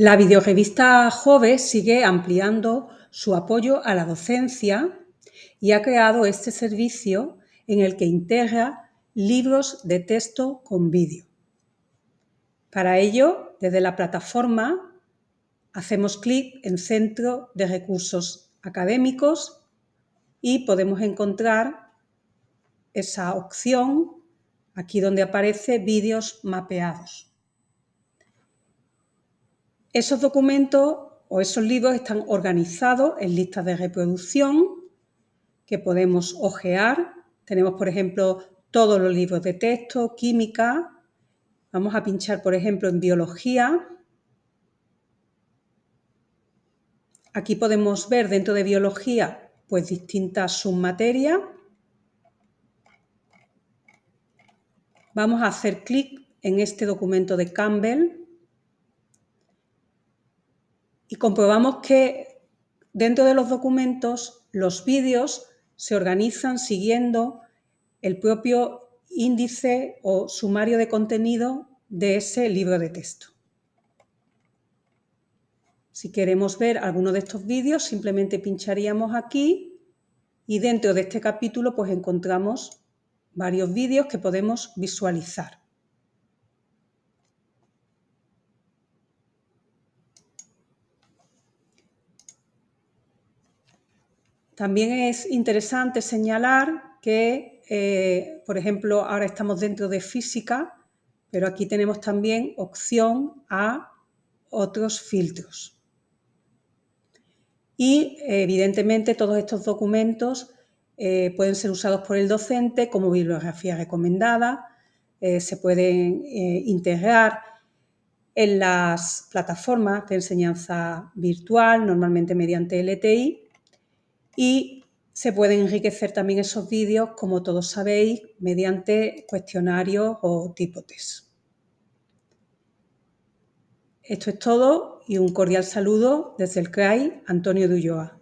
La videorevista Jove sigue ampliando su apoyo a la docencia y ha creado este servicio en el que integra libros de texto con vídeo. Para ello, desde la plataforma hacemos clic en Centro de Recursos Académicos y podemos encontrar esa opción aquí donde aparece vídeos mapeados. Esos documentos o esos libros están organizados en listas de reproducción que podemos ojear. Tenemos, por ejemplo, todos los libros de texto, química, Vamos a pinchar, por ejemplo, en biología. Aquí podemos ver dentro de biología pues distintas submaterias. Vamos a hacer clic en este documento de Campbell y comprobamos que dentro de los documentos los vídeos se organizan siguiendo el propio índice o sumario de contenido de ese libro de texto. Si queremos ver alguno de estos vídeos, simplemente pincharíamos aquí y dentro de este capítulo pues encontramos varios vídeos que podemos visualizar. También es interesante señalar que eh, por ejemplo, ahora estamos dentro de física, pero aquí tenemos también opción a otros filtros. Y evidentemente todos estos documentos eh, pueden ser usados por el docente como bibliografía recomendada, eh, se pueden integrar en las plataformas de enseñanza virtual, normalmente mediante LTI, y se pueden enriquecer también esos vídeos, como todos sabéis, mediante cuestionarios o típotes. Esto es todo y un cordial saludo desde el CRAI Antonio Dulloa.